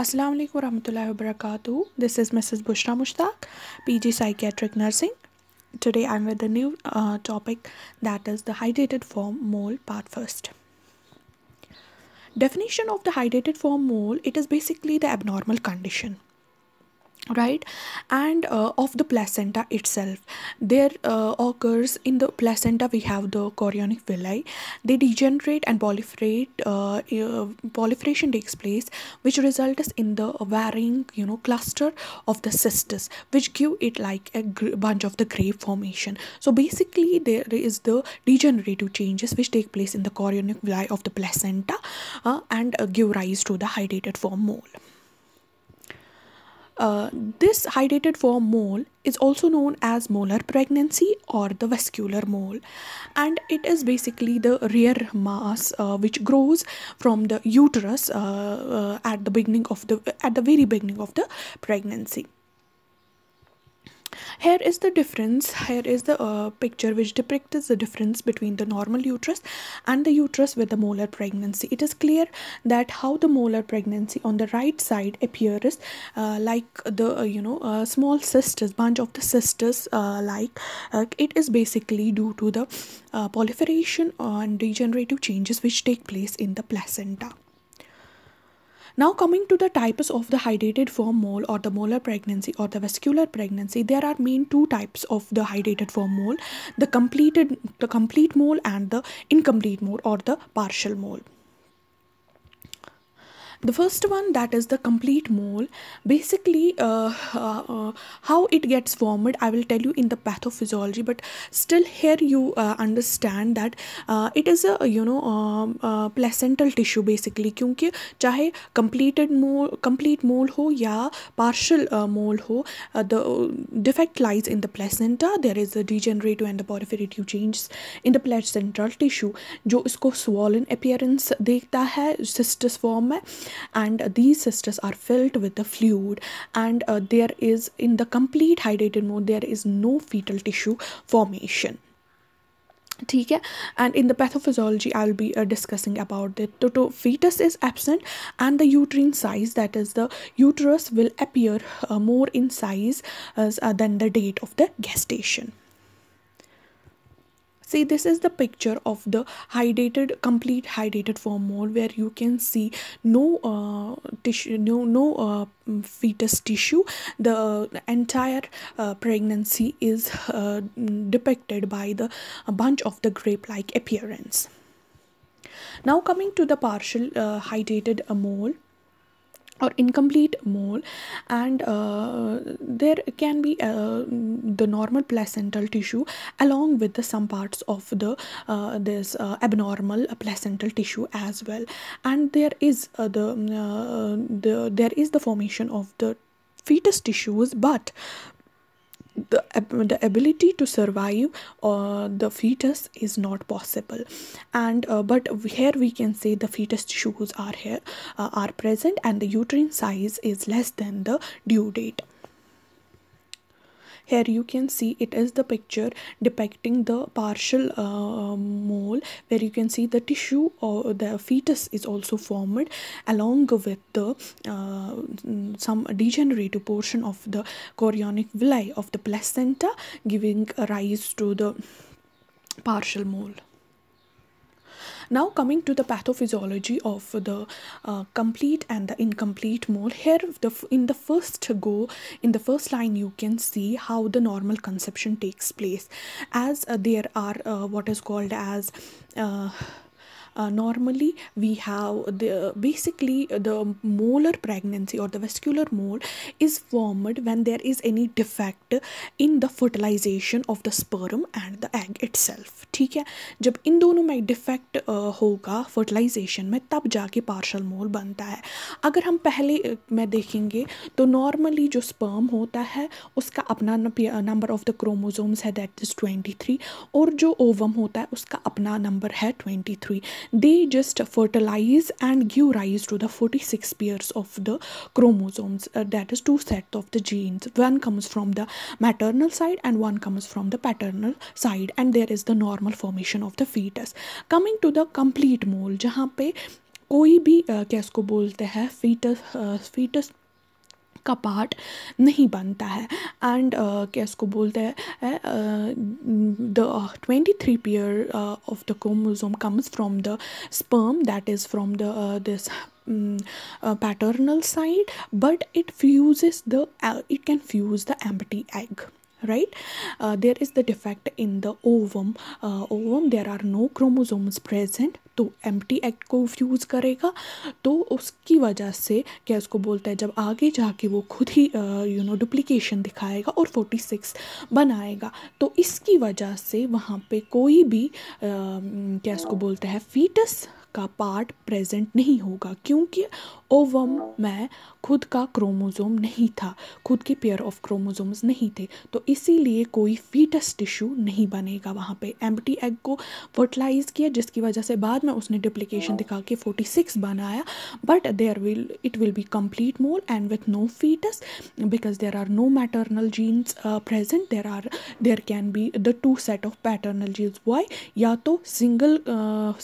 अस्सलाम वालेकुम warahmatullahi wabarakatuh. This is Mrs. Bushra Mushtaq, PG Psychiatric Nursing. Today I'm with a new uh, topic that is the hydrated form mole part first. Definition of the hydrated form mole, it is basically the abnormal condition right and uh, of the placenta itself there uh, occurs in the placenta we have the chorionic villi they degenerate and proliferate uh, proliferation takes place which results in the varying you know cluster of the cysts, which give it like a bunch of the gray formation so basically there is the degenerative changes which take place in the chorionic villi of the placenta uh, and uh, give rise to the hydrated form mole uh, this hydrated form mole is also known as molar pregnancy or the vascular mole and it is basically the rear mass uh, which grows from the uterus uh, uh at the beginning of the at the very beginning of the pregnancy here is the difference here is the uh, picture which depicts the difference between the normal uterus and the uterus with the molar pregnancy it is clear that how the molar pregnancy on the right side appears uh, like the uh, you know uh, small sisters bunch of the sisters uh, like uh, it is basically due to the proliferation and degenerative changes which take place in the placenta now coming to the types of the hydrated form mole or the molar pregnancy or the vascular pregnancy, there are main two types of the hydrated form mole, the completed the complete mole and the incomplete mole or the partial mole. the first one that is the complete mole basically uh, uh, uh, how it gets formed i will tell you in the pathophysiology but still here you uh, understand that uh, it is a you know uh, uh, placental tissue basically kyunki chahe completed mole complete mole ho ya partial uh, mole ho uh, the defect lies in the placenta there is a degenerative and the porphyrative changes in the placental tissue jo isko swollen appearance dekhta hai cystis form mein and these sisters are filled with the fluid and uh, there is in the complete hydrated mode there is no fetal tissue formation ठीक and in the pathophysiology i will be uh, discussing about the total fetus is absent and the uterine size that is the uterus will appear uh, more in size as, uh, than the date of the gestation see this is the picture of the hydrated complete hydrated form mold where you can see no uh, tissue no no uh, fetus tissue the entire uh, pregnancy is uh, depicted by the bunch of the grape like appearance now coming to the partial uh, hydrated uh, mold or incomplete mole and uh, there can be uh, the normal placental tissue along with the some parts of the uh, this uh, abnormal placental tissue as well and there is uh, the, uh, the there is the formation of the fetus tissues but the, the ability to survive uh, the fetus is not possible and uh, but here we can say the fetus tissues are here uh, are present and the uterine size is less than the due date here you can see it is the picture depicting the partial uh, um, mole where you can see the tissue or the fetus is also formed along with the uh, some degenerative portion of the chorionic villi of the placenta giving rise to the partial mole now coming to the pathophysiology of the uh, complete and the incomplete mole here the in the first go in the first line you can see how the normal conception takes place as uh, there are uh, what is called as uh, normally we have the basically the molar pregnancy or the vascular mole is formed when there is any defect in the fertilization of the sperm and the egg itself ठीक है जब इन दोनों में defect होगा fertilisation में तब जाके partial मोल बनता है अगर हम पहले में देखेंगे तो नॉर्मली जो स्पर्म होता है उसका अपना नंबर ऑफ द क्रोमोजोम्स है दैट इज़ 23 और जो ओवम होता है उसका अपना नंबर है 23 three they just fertilize and give rise to the 46 pairs of the chromosomes uh, that is two sets of the genes one comes from the maternal side and one comes from the paternal side and there is the normal formation of the fetus coming to the complete mole, जहाँ पे कोई भी uh, क्या इसको बोलते हैं fetus fetus uh, का part नहीं बनता है एंड uh, क्या इसको बोलते हैं the twenty three pair of the chromosome comes from the sperm that is from the this paternal side but it fuse the it can fuse the empty egg right uh, there is the defect in the ovum uh, ovum there are no chromosomes present तो टी एक्ट को fuse करेगा तो उसकी वजह से क्या उसको बोलता है जब आगे जाके वो खुद ही यू नो डुप्लीकेशन दिखाएगा और 46 बनाएगा तो इसकी वजह से वहाँ पे कोई भी uh, क्या उसको बोलता है फीटस का पार्ट प्रेजेंट नहीं होगा क्योंकि ओवम में खुद का क्रोमोज़ोम नहीं था खुद के पेयर ऑफ क्रोमोज़ोम्स नहीं थे तो इसीलिए कोई फीटस टिश्यू नहीं बनेगा वहाँ पे एम्प्टी एग को फर्टिलाइज़ किया जिसकी वजह से बाद में उसने डिप्लिकेशन दिखा के 46 बनाया but there will it will be complete mole and with no fetus because there are no maternal genes present there are there can be the two set of paternal genes why या तो single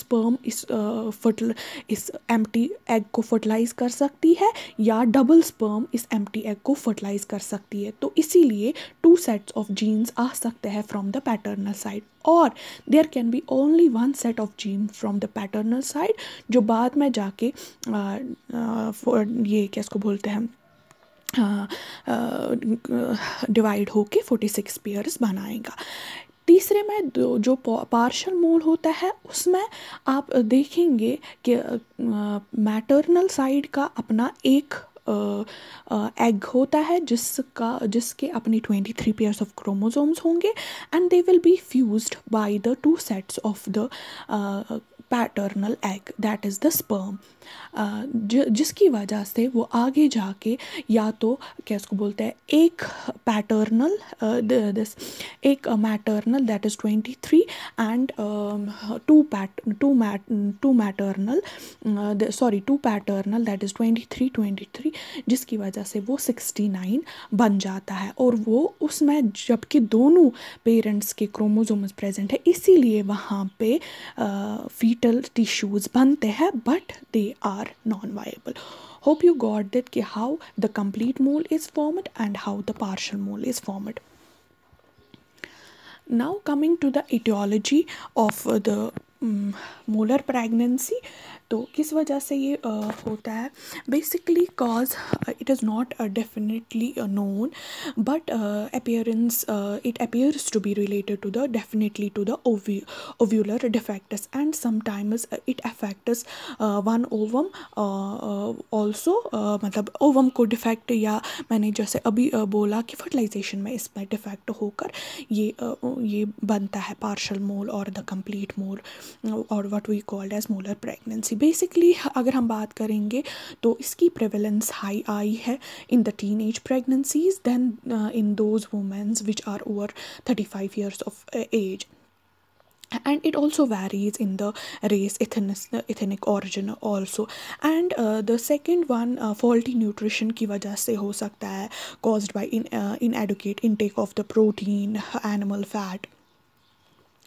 sperm इस फर्टिल इस empty egg को fertilize fertilize कर सकती है या डबल स्पर्म इस एम एग को फर्टिलाइज कर सकती है तो इसीलिए टू सेट्स ऑफ जीन्स आ सकते हैं फ्रॉम द पैटर्नल साइड और there can be only one set of gene from the paternal side जो बाद में जाके आ, आ, ये क्या इसको बोलते हैं डिवाइड होके 46 सिक्स पेयर्स बनाएगा तीसरे में जो पार्शल मोल होता है उसमें आप देखेंगे कि मैटरनल साइड का अपना एक एग होता है जिसका जिसके अपने 23 पेयर्स ऑफ क्रोमोसोम्स होंगे and they will be fused by the two sets of the paternal egg that is the sperm जिसकी वजह से वो आगे जाके या तो क्या इसको बोलते हैं एक पैटर्नल दिस एक maternal that is twenty three and two pat two mat two maternal sorry two paternal that is twenty three twenty three जिसकी वजह से वो सिक्सटी नाइन बन जाता है और वो उसमें जबकि दोनों पेरेंट्स के क्रोमोजोम्स प्रेजेंट है इसीलिए वहाँ पे फीटल टिश्यूज़ बनते हैं but they are non-viable hope you got that ki how the complete mole is formed and how the partial mole is formed now coming to the etiology of the um, molar pregnancy तो किस वजह से ये uh, होता है basically cause it is not definitely known but appearance it appears to be related to the definitely to the ovular defects and sometimes it sometimes one ovum also मतलब ovum को defect या मैंने जैसे अभी बोला कि फर्टिलाइजेशन में इसमें डिफेक्ट होकर ये ये बनता है पार्शल मोल और द कंप्लीट मोल और what we called as molar pregnancy basically अगर हम बात करेंगे तो इसकी प्रेवलेंस हाई आई है in the teen age pregnancies than in those womens which are over thirty five years of age and it also varies in the race ethnic, ethnic origin also and uh, the second one uh, faulty nutrition ki wajah se ho sakta hai caused by in, uh, inadequate intake of the protein animal fat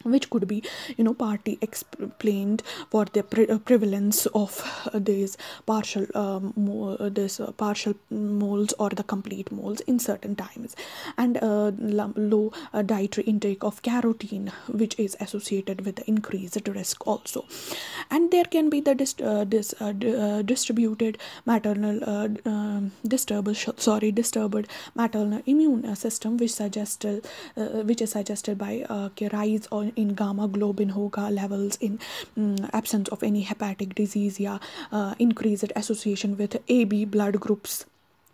which could be you know partly explained for the pre uh, prevalence of uh, these partial um, uh, this uh, partial moles or the complete moles in certain times and uh, low uh, dietary intake of carotene which is associated with the increased risk also and there can be the dist dis distributed maternal um, disturbed sorry disturbed maternal immune system which suggested which is suggested by rise or in gamma globin होगा levels in absence of any hepatic disease या increase association with A B blood groups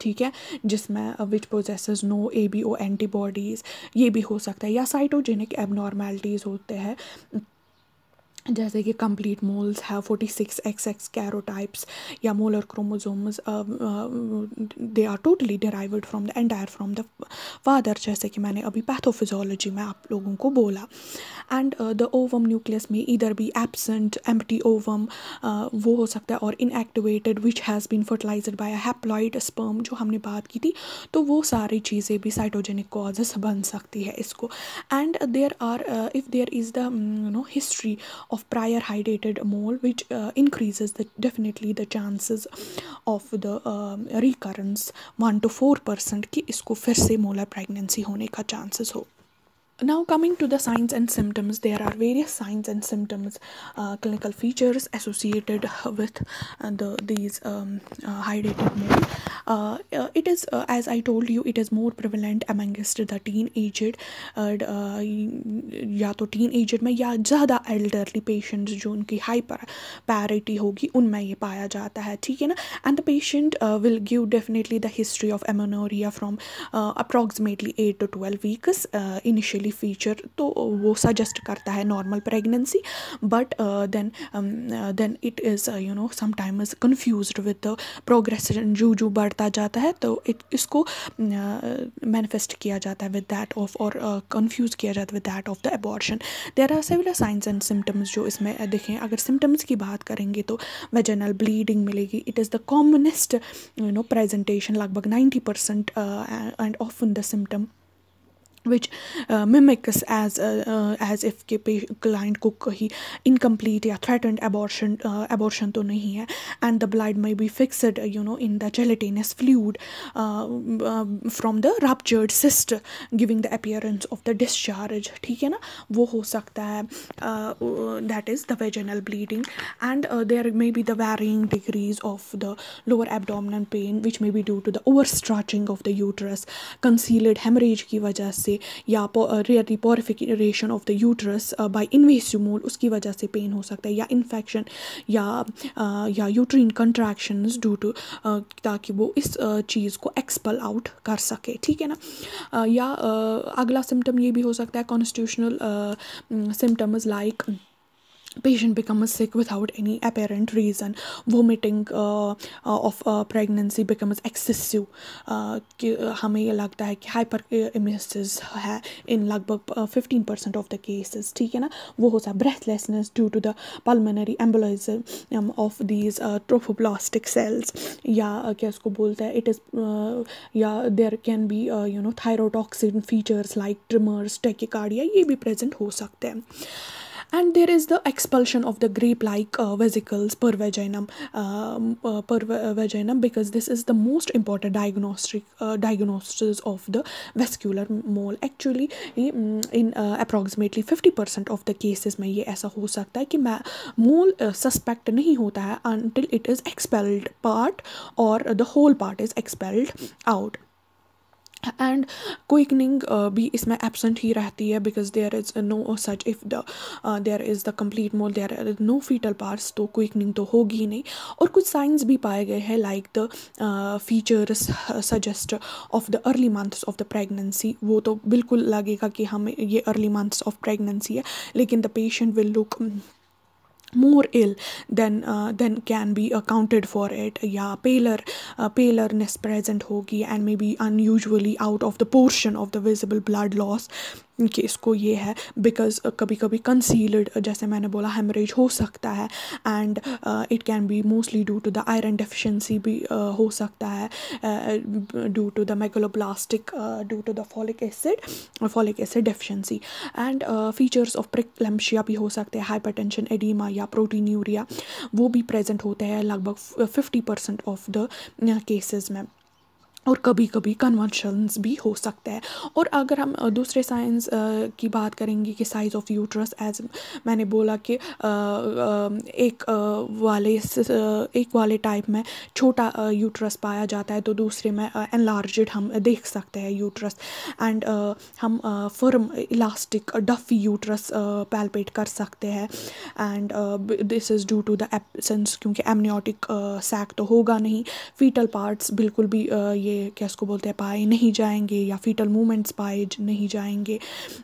ठीक है जिसमें which produces no A B O antibodies ये भी हो सकता है या साइटोजेनिक एबनॉर्मैलिटीज़ होते हैं जैसे कि कंप्लीट मोल्स है forty six X X karyotypes या molar chromosomes they are totally derived from the entire from the father जैसे कि मैंने अभी पैथोफिजोलॉजी में आप लोगों को बोला एंड द ओवम न्यूक्लियस में इधर भी एबसेंट एम टी ओवम वो हो सकता है और inactivated which has been fertilize by haploid sperm जो हमने बात की थी तो वो सारी चीज़ें भी साइटोजेनिक कॉजेस बन सकती है इसको and there are if there is the no history of of prior hydrated mole which uh, increases the definitely the chances of the um, recurrence 1 to 4 percent ki isko फिर से molar pregnancy होने का chances now coming to the signs and symptoms there are various signs and symptoms uh, clinical features associated with uh, the these um, uh, uh it is as i told you it is more prevalent amongst the teenaged uh, ya to teenaged mein ya zyada elderly patients jo unki hyper parity hogi unmein ye paya jata hai theek hai na and the patient will give definitely the history of amenorrhea from approximately 8 to 12 weeks initially secondary feature तो वो suggest करता है normal pregnancy but then then it is you know sometime confuse with progress जू जू बढ़ता जाता है तो इट इसको मैनिफेस्ट किया जाता है विद दैट ऑफ और कन्फ्यूज़ किया जाता है with that of the abortion there are several signs and symptoms जो इसमें uh, देखें अगर सिम्टम्स की बात करेंगे तो वेजनल ब्लीडिंग मिलेगी it is the commonest you know presentation लगभग ninety percent and in the symptom which uh, mimics as uh, as if कि क्लाइंट को कहीं इनकम्प्लीट या थ्रेटन्ड abortion abortion तो नहीं है and the blood may be fixed you know in the gelatinous fluid from the ruptured cyst giving the appearance of the discharge ठीक है ना वो हो सकता है that is the vaginal bleeding and uh, there may be the varying degrees of the lower abdominal pain which may be due to the overstretching of the uterus concealed hemorrhage की वजह से या रिपोरिफिकेशन of the uterus by invasive mole उसकी वजह से pen हो सकता है या इन्फेक्शन या या यूट्रीन कंट्रैक्शन ड्यू टू ताकि वो इस चीज़ को एक्सपल आउट कर सके ठीक है ना या अगला सिम्टम ये भी हो सकता है constitutional symptoms like patient becomes sick without any apparent reason vomiting uh, uh of uh, pregnancy becomes excessive uh, कि uh, हमें ये लगता है कि हाइपर इमिसिस है इन लगभग fifteen percent of the cases ठीक है ना वो सकता है breathlessness due to the pulmonary embolize of these trophoblastic cells या uh, क्या उसको बोलते हैं इट इज़ या there can be you know thyrotoxin features like tremors tachycardia ये भी प्रेजेंट हो सकते हैं and there is the expulsion of the grape like uh, vesicles per vaginum uh, per vaginum because this is the most important diagnostic uh, diagnosis of the vascular mole actually in uh, approximately 50% of the cases में ये ऐसा हो सकता है कि mole suspect nahi hota hai until it is expelled part or the whole part is expelled out and quickening uh, भी इसमें absent ही रहती है because there is no such if the there is the complete mole there is no fetal parts तो quickening तो होगी ही नहीं और कुछ साइंस भी पाए गए हैं like the features suggest of the early months of the pregnancy वो तो बिल्कुल लगेगा कि हमें ये अर्ली मंथ्स ऑफ प्रेगनेंसी है लेकिन the patient will look more ill than uh, than can be accounted for it yeah paler uh, paleness present hogi and maybe unusually out of the portion of the visible blood loss कि इसको ये है because कभी कभी concealed जैसे मैंने बोला haemorrhage हो सकता है and it can be mostly due to the iron deficiency भी uh, हो सकता है due to the megaloblastic due to the folic acid folic acid deficiency and features of pre-eclampsia भी हो सकते हैं हाइपर टेंशन एडीमा या प्रोटीन यूरिया वो भी प्रेजेंट होते हैं लगभग fifty percent of the cases में और कभी कभी कन्वर्शंस भी हो सकते हैं और अगर हम दूसरे साइंस की बात करेंगे कि साइज़ ऑफ यूट्रस एज मैंने बोला कि एक वाले एक वाले टाइप में छोटा यूट्रस पाया जाता है तो दूसरे में एनलार्जड हम देख सकते हैं यूट्रस एंड हम firm elastic doughy uterus palpate कर सकते हैं and this is due to the absence क्योंकि एमनियोटिक सैक तो होगा नहीं फीटल पार्ट्स बिल्कुल भी ये ये क्या उसको बोलते हैं पाए नहीं जाएंगे या फीटल मूवमेंट्स पाए नहीं जाएंगे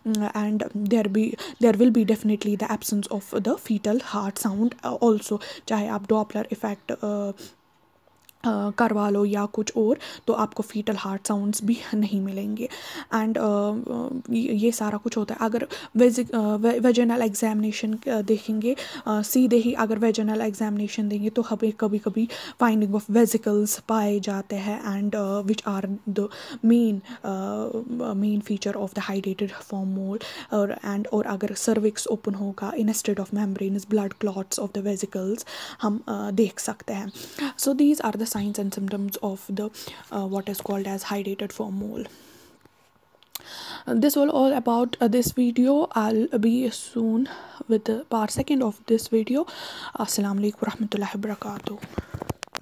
and there be there will be definitely the absence of the fetal heart sound also चाहे आप डॉपलर इफेक्ट uh, करवा लो या कुछ और तो आपको फीटल हार्ट साउंड्स भी नहीं मिलेंगे एंड ये सारा कुछ होता है अगर वेजनल एग्जामिनेशन देखेंगे सीधे ही अगर वेजनल एग्जामिनेशन देंगे तो हमें कभी कभी फाइंडिंग ऑफ वेजिकल्स पाए जाते हैं and which are the main main feature of the hydrated form mole और एंड और अगर सर्विक्स ओपन होगा instead of membrane blood clots of the vesicles हम uh, देख सकते हैं so these are the signs and symptoms of the uh, what is called as hydrated foam mole this will all about uh, this video i'll be soon with the part second of this video assalamu alaikum warahmatullahi wabarakatuh